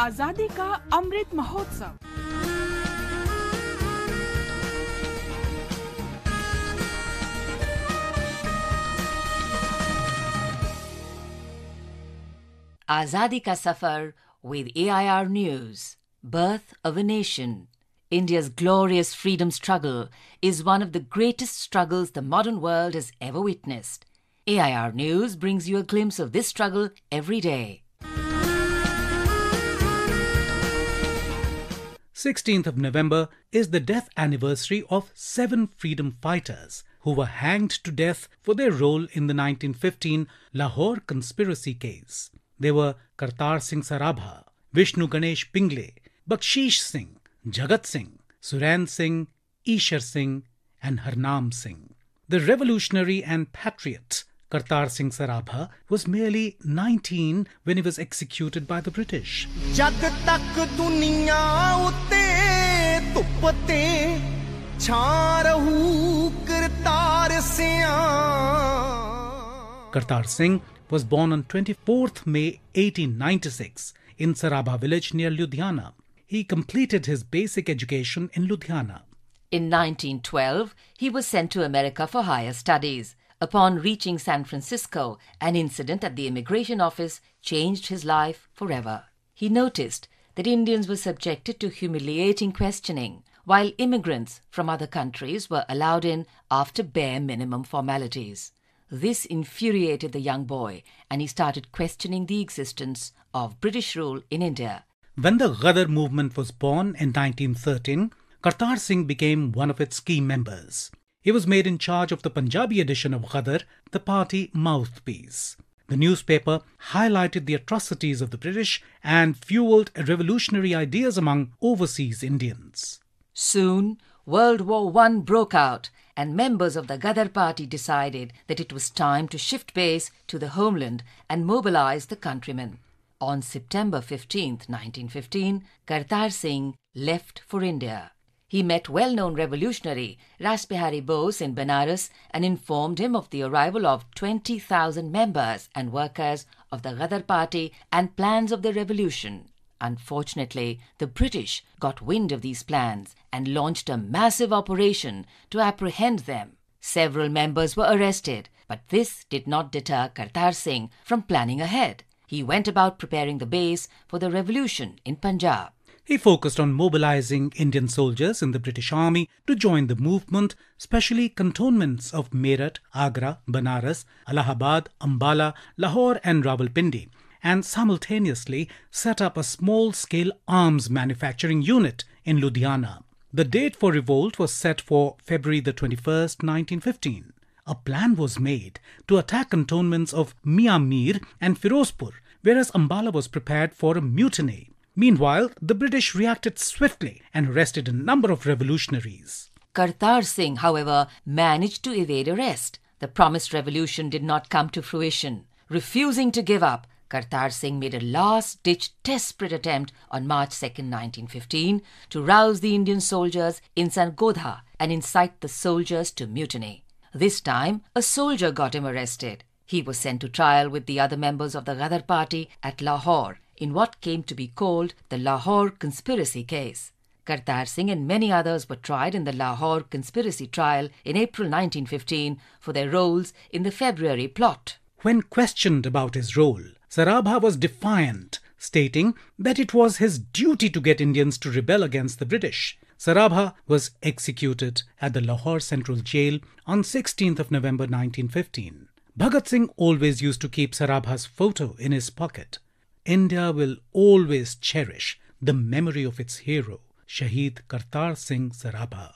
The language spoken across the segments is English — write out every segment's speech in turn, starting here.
आजादी का अमृत महोत्सव Azadi ka safar with AIR News. Birth of a nation. India's glorious freedom struggle is one of the greatest struggles the modern world has ever witnessed. AIR News brings you a glimpse of this struggle every day. 16th of November is the death anniversary of seven freedom fighters who were hanged to death for their role in the 1915 Lahore conspiracy case. They were Kartar Singh Sarabha, Vishnu Ganesh Pingle, Bakshish Singh, Jagat Singh, Suran Singh, Ishar Singh, and Harnam Singh. The revolutionary and patriot Kartar Singh Sarabha was merely 19 when he was executed by the British. Kartar Singh was born on 24th May 1896 in Sarabha village near Ludhiana. He completed his basic education in Ludhiana. In 1912, he was sent to America for higher studies. Upon reaching San Francisco, an incident at the immigration office changed his life forever. He noticed that Indians were subjected to humiliating questioning, while immigrants from other countries were allowed in after bare minimum formalities. This infuriated the young boy, and he started questioning the existence of British rule in India. When the Ghadar movement was born in 1913, Kartar Singh became one of its key members. He was made in charge of the Punjabi edition of Ghadar, the party mouthpiece. The newspaper highlighted the atrocities of the British and fueled revolutionary ideas among overseas Indians. Soon, World War I broke out, and members of the Ghadar party decided that it was time to shift base to the homeland and mobilize the countrymen. On September 15, 1915, Kartar Singh left for India. He met well known revolutionary Rasbihari Bose in Benares and informed him of the arrival of 20,000 members and workers of the Ghadar party and plans of the revolution. Unfortunately, the British got wind of these plans and launched a massive operation to apprehend them. Several members were arrested, but this did not deter Kartar Singh from planning ahead. He went about preparing the base for the revolution in Punjab. He focused on mobilizing Indian soldiers in the British Army to join the movement, especially cantonments of Meerut, Agra, Banaras, Allahabad, Ambala, Lahore, and Rawalpindi, and simultaneously set up a small scale arms manufacturing unit in Ludhiana. The date for revolt was set for February the 21st, 1915. A plan was made to attack cantonments of Mia and Firozpur, whereas Ambala was prepared for a mutiny. Meanwhile, the British reacted swiftly and arrested a number of revolutionaries. Kartar Singh, however, managed to evade arrest. The promised revolution did not come to fruition. Refusing to give up, Kartar Singh made a last ditch desperate attempt on March 2, 1915, to rouse the Indian soldiers in Sangodha and incite the soldiers to mutiny. This time, a soldier got him arrested. He was sent to trial with the other members of the Ghadar party at Lahore in what came to be called the Lahore Conspiracy Case. Kartar Singh and many others were tried in the Lahore Conspiracy Trial in April 1915 for their roles in the February plot. When questioned about his role, Sarabha was defiant, stating that it was his duty to get Indians to rebel against the British. Sarabha was executed at the Lahore Central Jail on 16th of November 1915. Bhagat Singh always used to keep Sarabha's photo in his pocket. India will always cherish the memory of its hero, Shahid Kartar Singh Sarabha.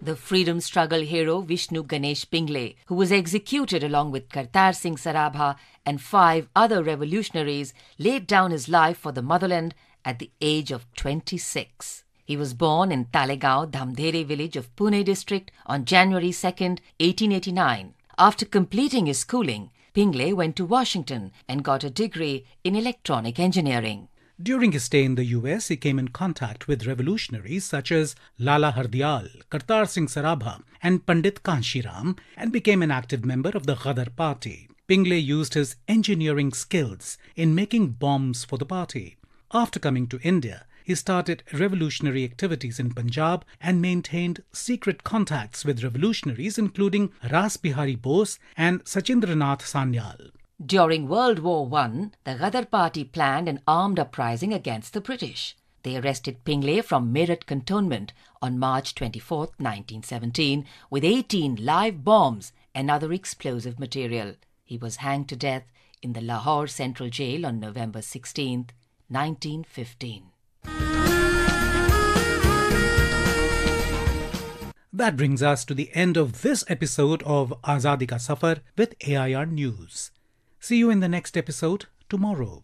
the freedom struggle hero Vishnu Ganesh Pingle, who was executed along with Kartar Singh Sarabha and five other revolutionaries, laid down his life for the motherland at the age of 26. He was born in Talegaon, Damdere village of Pune district on January 2, 1889. After completing his schooling, Pingle went to Washington and got a degree in electronic engineering. During his stay in the US, he came in contact with revolutionaries such as Lala Hardial, Kartar Singh Sarabha, and Pandit Kanshiram and became an active member of the Ghadar party. Pingle used his engineering skills in making bombs for the party. After coming to India, he started revolutionary activities in Punjab and maintained secret contacts with revolutionaries including Ras Bihari Bose and Sachindranath Sanyal. During World War I, the Ghadar Party planned an armed uprising against the British. They arrested Pingle from Meerut cantonment on March 24, 1917, with 18 live bombs and other explosive material. He was hanged to death in the Lahore Central Jail on November 16, 1915. That brings us to the end of this episode of Azadi Ka Safar with AIR News. See you in the next episode tomorrow.